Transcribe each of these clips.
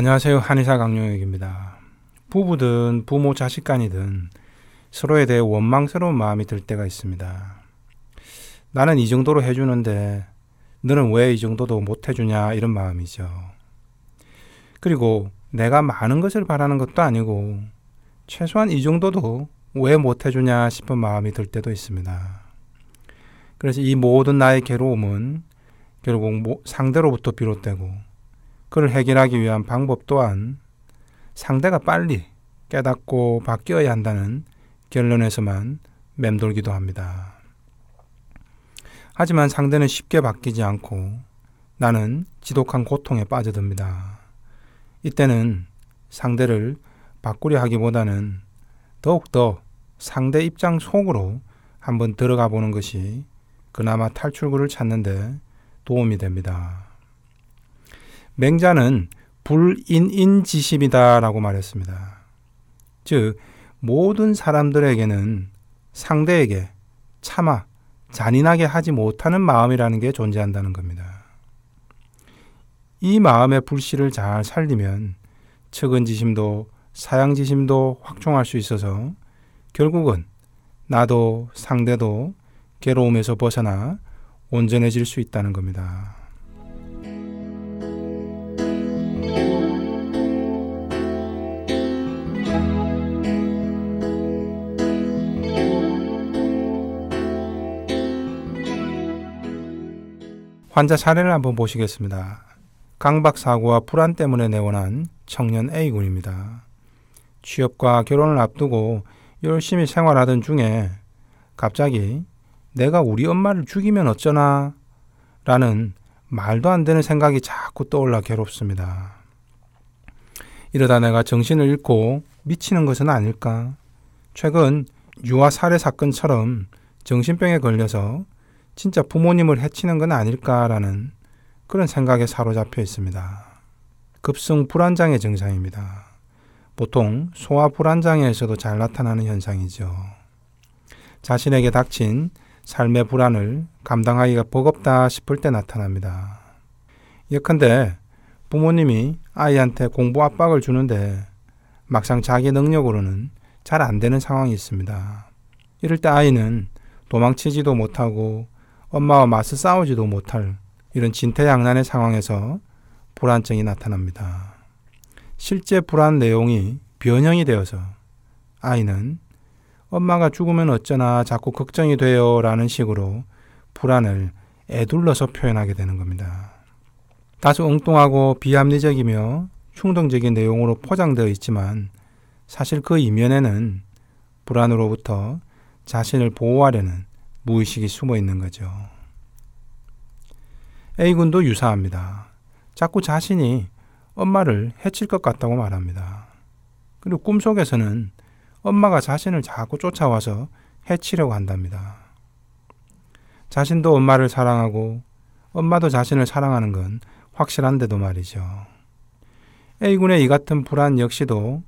안녕하세요. 한의사 강용혁입니다. 부부든 부모 자식 간이든 서로에 대해 원망스러운 마음이 들 때가 있습니다. 나는 이 정도로 해주는데 너는 왜 이 정도도 못 해주냐 이런 마음이죠. 그리고 내가 많은 것을 바라는 것도 아니고 최소한 이 정도도 왜 못 해주냐 싶은 마음이 들 때도 있습니다. 그래서 이 모든 나의 괴로움은 결국 상대로부터 비롯되고 그를 해결하기 위한 방법 또한 상대가 빨리 깨닫고 바뀌어야 한다는 결론에서만 맴돌기도 합니다. 하지만 상대는 쉽게 바뀌지 않고 나는 지독한 고통에 빠져듭니다. 이때는 상대를 바꾸려 하기보다는 더욱더 상대 입장 속으로 한번 들어가 보는 것이 그나마 탈출구를 찾는데 도움이 됩니다. 맹자는 불인인지심이다라고 말했습니다. 즉 모든 사람들에게는 상대에게 차마 잔인하게 하지 못하는 마음이라는 게 존재한다는 겁니다. 이 마음의 불씨를 잘 살리면 측은지심도 사양지심도 확충할 수 있어서 결국은 나도 상대도 괴로움에서 벗어나 온전해질 수 있다는 겁니다. 환자 사례를 한번 보시겠습니다. 강박 사고와 불안 때문에 내원한 청년 A군입니다. 취업과 결혼을 앞두고 열심히 생활하던 중에 갑자기 내가 우리 엄마를 죽이면 어쩌나 라는 말도 안 되는 생각이 자꾸 떠올라 괴롭습니다. 이러다 내가 정신을 잃고 미치는 것은 아닐까? 최근 유아 살해 사건처럼 정신병에 걸려서 진짜 부모님을 해치는 건 아닐까라는 그런 생각에 사로잡혀 있습니다. 급성 불안장애 증상입니다. 보통 소아 불안장애에서도 잘 나타나는 현상이죠. 자신에게 닥친 삶의 불안을 감당하기가 버겁다 싶을 때 나타납니다. 예컨대 부모님이 아이한테 공부 압박을 주는데 막상 자기 능력으로는 잘 안 되는 상황이 있습니다. 이럴 때 아이는 도망치지도 못하고 엄마와 맞서 싸우지도 못할 이런 진퇴양난의 상황에서 불안증이 나타납니다. 실제 불안 내용이 변형이 되어서 아이는 엄마가 죽으면 어쩌나 자꾸 걱정이 돼요 라는 식으로 불안을 애둘러서 표현하게 되는 겁니다. 다소 엉뚱하고 비합리적이며 충동적인 내용으로 포장되어 있지만 사실 그 이면에는 불안으로부터 자신을 보호하려는 무의식이 숨어 있는 거죠. A군도 유사합니다. 자꾸 자신이 엄마를 해칠 것 같다고 말합니다. 그리고 꿈속에서는 엄마가 자신을 자꾸 쫓아와서 해치려고 한답니다. 자신도 엄마를 사랑하고 엄마도 자신을 사랑하는 건 확실한데도 말이죠. A군의 이 같은 불안 역시도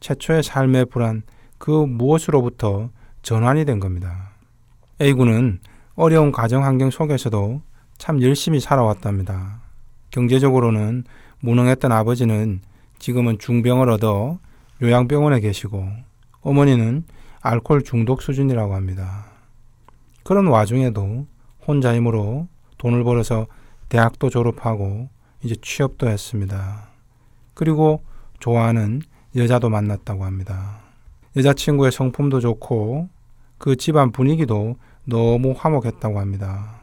최초의 삶의 불안 그 무엇으로부터 전환이 된 겁니다. A군은 어려운 가정 환경 속에서도 참 열심히 살아왔답니다. 경제적으로는 무능했던 아버지는 지금은 중병을 얻어 요양병원에 계시고 어머니는 알코올 중독 수준이라고 합니다. 그런 와중에도 혼자 힘으로 돈을 벌어서 대학도 졸업하고 이제 취업도 했습니다. 그리고 좋아하는 여자도 만났다고 합니다. 여자친구의 성품도 좋고 그 집안 분위기도 너무 화목했다고 합니다.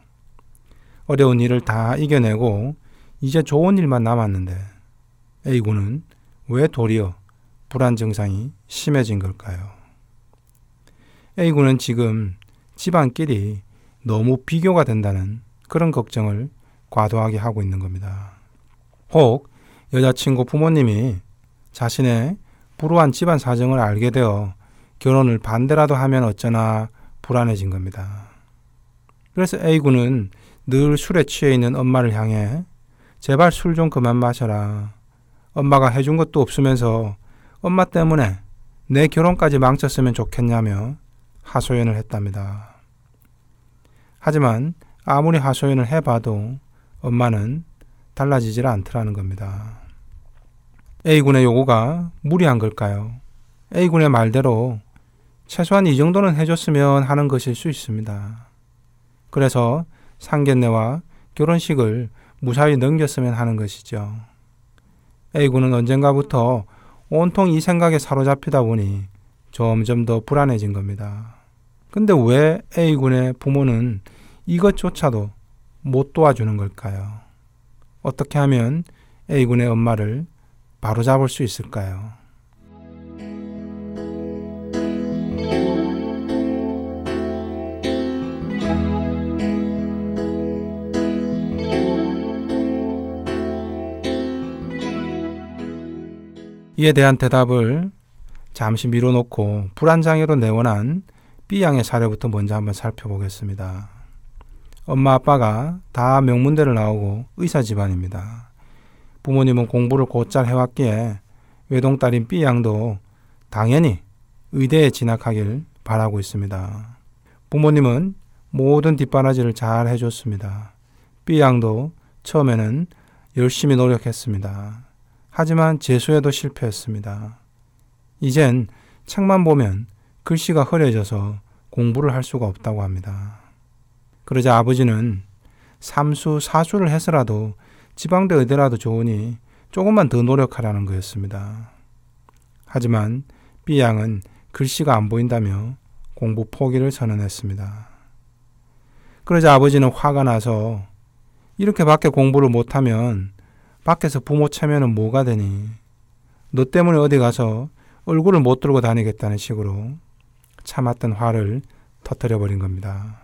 어려운 일을 다 이겨내고 이제 좋은 일만 남았는데 A군은 왜 도리어 불안 증상이 심해진 걸까요? A군은 지금 집안끼리 너무 비교가 된다는 그런 걱정을 과도하게 하고 있는 겁니다. 혹 여자친구 부모님이 자신의 불우한 집안 사정을 알게 되어 결혼을 반대라도 하면 어쩌나 불안해진 겁니다. 그래서 A군은 늘 술에 취해 있는 엄마를 향해 제발 술 좀 그만 마셔라. 엄마가 해준 것도 없으면서 엄마 때문에 내 결혼까지 망쳤으면 좋겠냐며 하소연을 했답니다. 하지만 아무리 하소연을 해봐도 엄마는 달라지질 않더라는 겁니다. A군의 요구가 무리한 걸까요? A군의 말대로 최소한 이 정도는 해줬으면 하는 것일 수 있습니다. 그래서 상견례와 결혼식을 무사히 넘겼으면 하는 것이죠. A군은 언젠가부터 온통 이 생각에 사로잡히다 보니 점점 더 불안해진 겁니다. 근데 왜 A군의 부모는 이것조차도 못 도와주는 걸까요? 어떻게 하면 A군의 엄마를 바로잡을 수 있을까요? 이에 대한 대답을 잠시 미뤄놓고 불안장애로 내원한 B양의 사례부터 먼저 한번 살펴보겠습니다. 엄마 아빠가 다 명문대를 나오고 의사 집안입니다. 부모님은 공부를 곧잘 해왔기에 외동딸인 B양도 당연히 의대에 진학하길 바라고 있습니다. 부모님은 모든 뒷바라지를 잘 해줬습니다. B양도 처음에는 열심히 노력했습니다. 하지만 재수에도 실패했습니다. 이젠 책만 보면 글씨가 흐려져서 공부를 할 수가 없다고 합니다. 그러자 아버지는 삼수, 사수를 해서라도 지방대 의대라도 좋으니 조금만 더 노력하라는 거였습니다. 하지만 B양은 글씨가 안 보인다며 공부 포기를 선언했습니다. 그러자 아버지는 화가 나서 이렇게밖에 공부를 못하면 밖에서 부모 차면은 뭐가 되니? 너 때문에 어디 가서 얼굴을 못 들고 다니겠다는 식으로 참았던 화를 터뜨려버린 겁니다.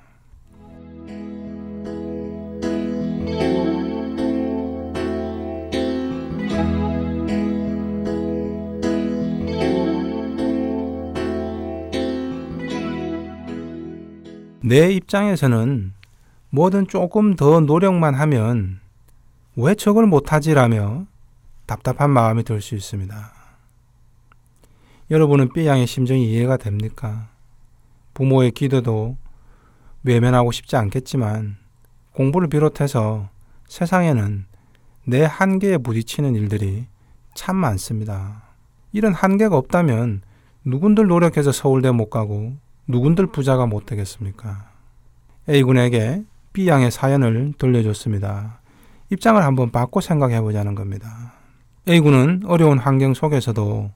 내 입장에서는 뭐든 조금 더 노력만 하면 왜 저걸 못하지라며 답답한 마음이 들 수 있습니다. 여러분은 B양의 심정이 이해가 됩니까? 부모의 기도도 외면하고 싶지 않겠지만 공부를 비롯해서 세상에는 내 한계에 부딪히는 일들이 참 많습니다. 이런 한계가 없다면 누군들 노력해서 서울대 못 가고 누군들 부자가 못 되겠습니까? A군에게 B양의 사연을 돌려줬습니다. 입장을 한번 바꿔 생각해 보자는 겁니다. A군은 어려운 환경 속에서도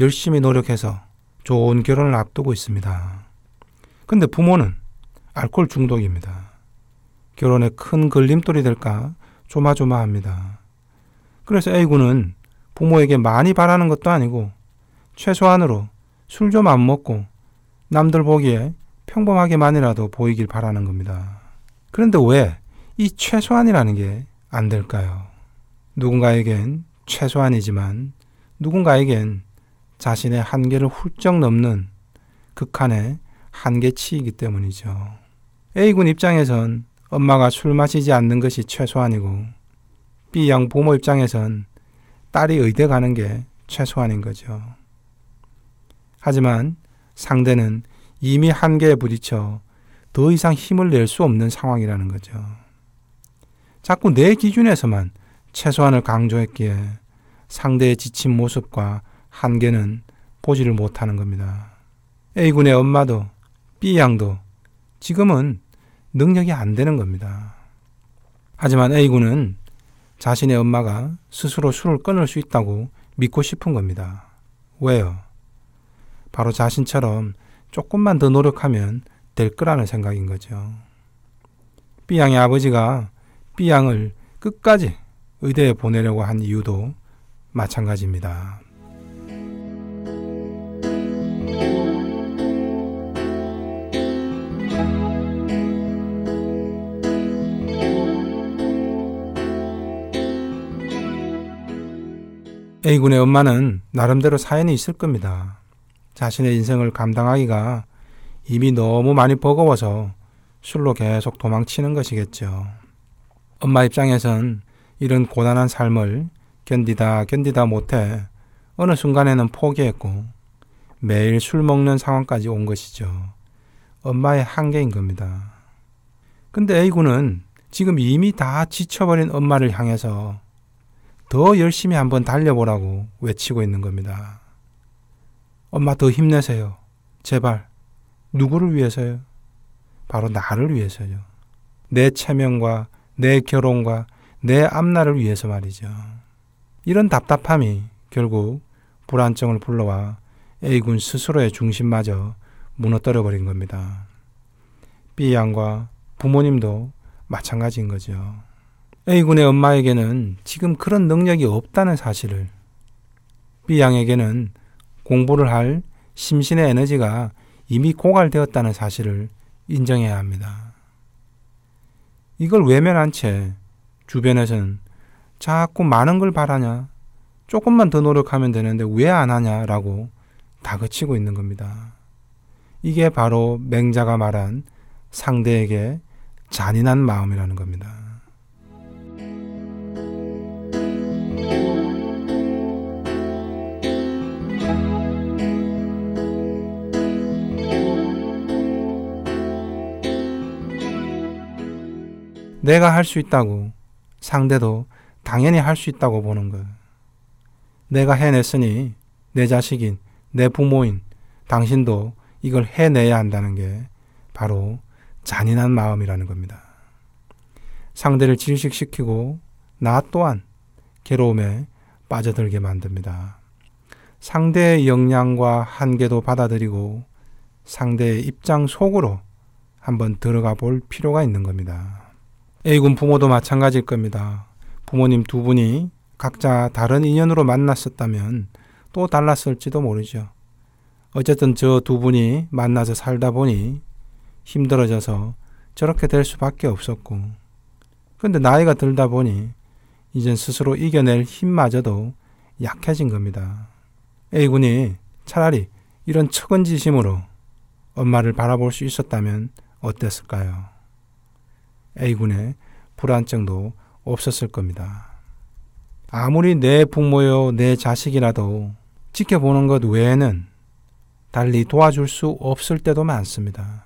열심히 노력해서 좋은 결혼을 앞두고 있습니다. 근데 부모는 알코올 중독입니다. 결혼에 큰 걸림돌이 될까 조마조마합니다. 그래서 A군은 부모에게 많이 바라는 것도 아니고 최소한으로 술 좀 안 먹고 남들 보기에 평범하게만이라도 보이길 바라는 겁니다. 그런데 왜 이 최소한이라는 게안 될까요? 누군가에겐 최소한이지만 누군가에겐 자신의 한계를 훌쩍 넘는 극한의 한계치이기 때문이죠. A군 입장에선 엄마가 술 마시지 않는 것이 최소한이고 B양 부모 입장에선 딸이 의대 가는 게 최소한인 거죠. 하지만 상대는 이미 한계에 부딪혀 더 이상 힘을 낼 수 없는 상황이라는 거죠. 자꾸 내 기준에서만 최소한을 강조했기에 상대의 지친 모습과 한계는 보지를 못하는 겁니다. A군의 엄마도 B양도 지금은 능력이 안 되는 겁니다. 하지만 A군은 자신의 엄마가 스스로 술을 끊을 수 있다고 믿고 싶은 겁니다. 왜요? 바로 자신처럼 조금만 더 노력하면 될 거라는 생각인 거죠. B양의 아버지가 B양을 끝까지 의대에 보내려고 한 이유도 마찬가지입니다. A군의 엄마는 나름대로 사연이 있을 겁니다. 자신의 인생을 감당하기가 이미 너무 많이 버거워서 술로 계속 도망치는 것이겠죠. 엄마 입장에선 이런 고단한 삶을 견디다 견디다 못해 어느 순간에는 포기했고 매일 술 먹는 상황까지 온 것이죠. 엄마의 한계인 겁니다. 근데 A군은 지금 이미 다 지쳐버린 엄마를 향해서 더 열심히 한번 달려보라고 외치고 있는 겁니다. 엄마 더 힘내세요. 제발. 누구를 위해서요? 바로 나를 위해서요. 내 체면과 내 결혼과 내 앞날을 위해서 말이죠. 이런 답답함이 결국 불안정을 불러와 A군 스스로의 중심마저 무너뜨려 버린 겁니다. B양과 부모님도 마찬가지인 거죠. A군의 엄마에게는 지금 그런 능력이 없다는 사실을 B양에게는 공부를 할 심신의 에너지가 이미 고갈되었다는 사실을 인정해야 합니다. 이걸 외면한 채 주변에서는 자꾸 많은 걸 바라냐, 조금만 더 노력하면 되는데 왜 안 하냐라고 다그치고 있는 겁니다. 이게 바로 맹자가 말한 상대에게 잔인한 마음이라는 겁니다. 내가 할 수 있다고 상대도 당연히 할 수 있다고 보는 거 내가 해냈으니 내 자식인 내 부모인 당신도 이걸 해내야 한다는 게 바로 잔인한 마음이라는 겁니다. 상대를 질식시키고 나 또한 괴로움에 빠져들게 만듭니다. 상대의 역량과 한계도 받아들이고 상대의 입장 속으로 한번 들어가 볼 필요가 있는 겁니다. A군 부모도 마찬가지일 겁니다. 부모님 두 분이 각자 다른 인연으로 만났었다면 또 달랐을지도 모르죠. 어쨌든 저 두 분이 만나서 살다 보니 힘들어져서 저렇게 될 수밖에 없었고, 근데 나이가 들다 보니 이젠 스스로 이겨낼 힘마저도 약해진 겁니다. A군이 차라리 이런 측은지심으로 엄마를 바라볼 수 있었다면 어땠을까요? A군의 불안증도 없었을 겁니다. 아무리 내 부모요, 내 자식이라도 지켜보는 것 외에는 달리 도와줄 수 없을 때도 많습니다.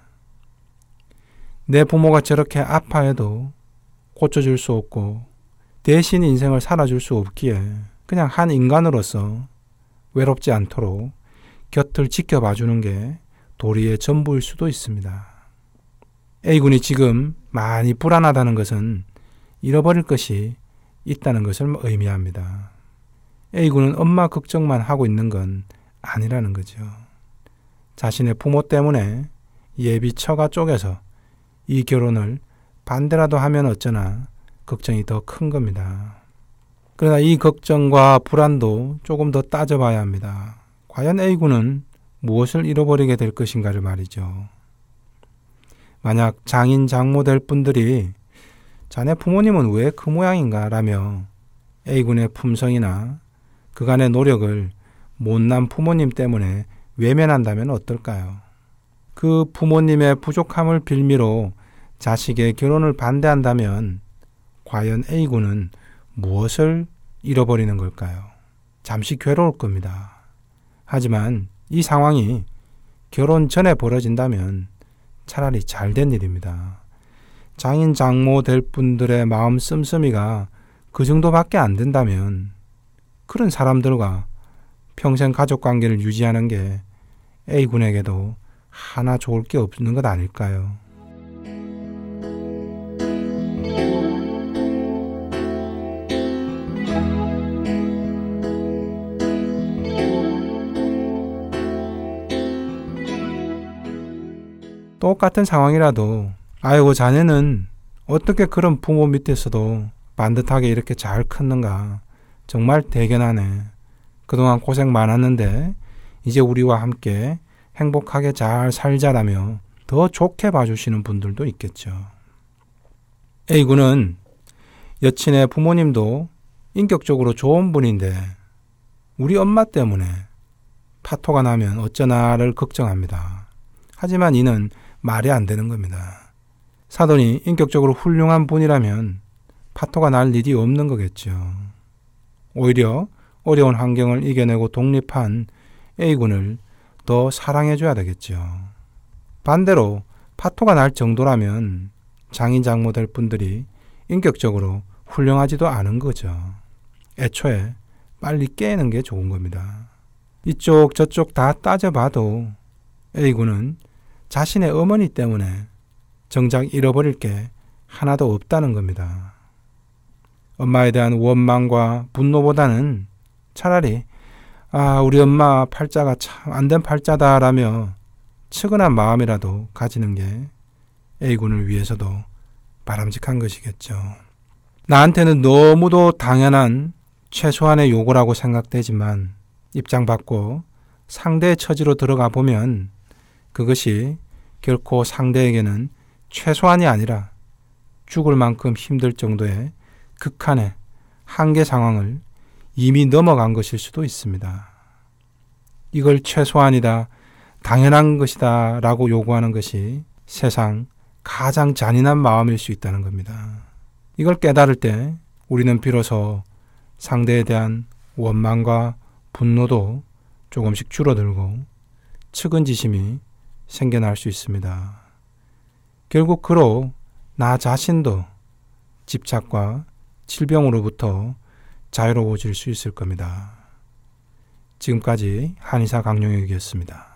내 부모가 저렇게 아파해도 고쳐줄 수 없고 대신 인생을 살아줄 수 없기에 그냥 한 인간으로서 외롭지 않도록 곁을 지켜봐 주는 게 도리의 전부일 수도 있습니다. A군이 지금 많이 불안하다는 것은 잃어버릴 것이 있다는 것을 의미합니다. A군은 엄마 걱정만 하고 있는 건 아니라는 거죠. 자신의 부모 때문에 예비 처가 쪽에서 이 결혼을 반대라도 하면 어쩌나 걱정이 더 큰 겁니다. 그러나 이 걱정과 불안도 조금 더 따져봐야 합니다. 과연 A군은 무엇을 잃어버리게 될 것인가를 말이죠. 만약 장인 장모 될 분들이 자네 부모님은 왜 그 모양인가 라며 A군의 품성이나 그간의 노력을 못난 부모님 때문에 외면한다면 어떨까요? 그 부모님의 부족함을 빌미로 자식의 결혼을 반대한다면 과연 A군은 무엇을 잃어버리는 걸까요? 잠시 괴로울 겁니다. 하지만 이 상황이 결혼 전에 벌어진다면 차라리 잘된 일입니다. 장인 장모 될 분들의 마음 씀씀이가 그 정도밖에 안 된다면 그런 사람들과 평생 가족 관계를 유지하는 게 A군에게도 하나 좋을 게 없는 것 아닐까요? 똑같은 상황이라도 아이고 자네는 어떻게 그런 부모 밑에서도 반듯하게 이렇게 잘 컸는가 정말 대견하네. 그동안 고생 많았는데 이제 우리와 함께 행복하게 잘 살자라며 더 좋게 봐주시는 분들도 있겠죠. A군은 여친의 부모님도 인격적으로 좋은 분인데 우리 엄마 때문에 파토가 나면 어쩌나를 걱정합니다. 하지만 이는 말이 안 되는 겁니다. 사돈이 인격적으로 훌륭한 분이라면 파토가 날 일이 없는 거겠죠. 오히려 어려운 환경을 이겨내고 독립한 A군을 더 사랑해줘야 되겠죠. 반대로 파토가 날 정도라면 장인 장모 될 분들이 인격적으로 훌륭하지도 않은 거죠. 애초에 빨리 깨는 게 좋은 겁니다. 이쪽 저쪽 다 따져봐도 A군은 자신의 어머니 때문에 정작 잃어버릴 게 하나도 없다는 겁니다. 엄마에 대한 원망과 분노보다는 차라리 아, 우리 엄마 팔자가 참 안 된 팔자다라며 측은한 마음이라도 가지는 게 A군을 위해서도 바람직한 것이겠죠. 나한테는 너무도 당연한 최소한의 요구라고 생각되지만 입장 받고 상대의 처지로 들어가 보면 그것이 결코 상대에게는 최소한이 아니라 죽을 만큼 힘들 정도의 극한의 한계 상황을 이미 넘어간 것일 수도 있습니다. 이걸 최소한이다, 당연한 것이다 라고 요구하는 것이 세상 가장 잔인한 마음일 수 있다는 겁니다. 이걸 깨달을 때 우리는 비로소 상대에 대한 원망과 분노도 조금씩 줄어들고 측은지심이 생겨날 수 있습니다. 결국 그로 나 자신도 집착과 질병으로부터 자유로워질 수 있을 겁니다. 지금까지 한의사 강용혁이었습니다.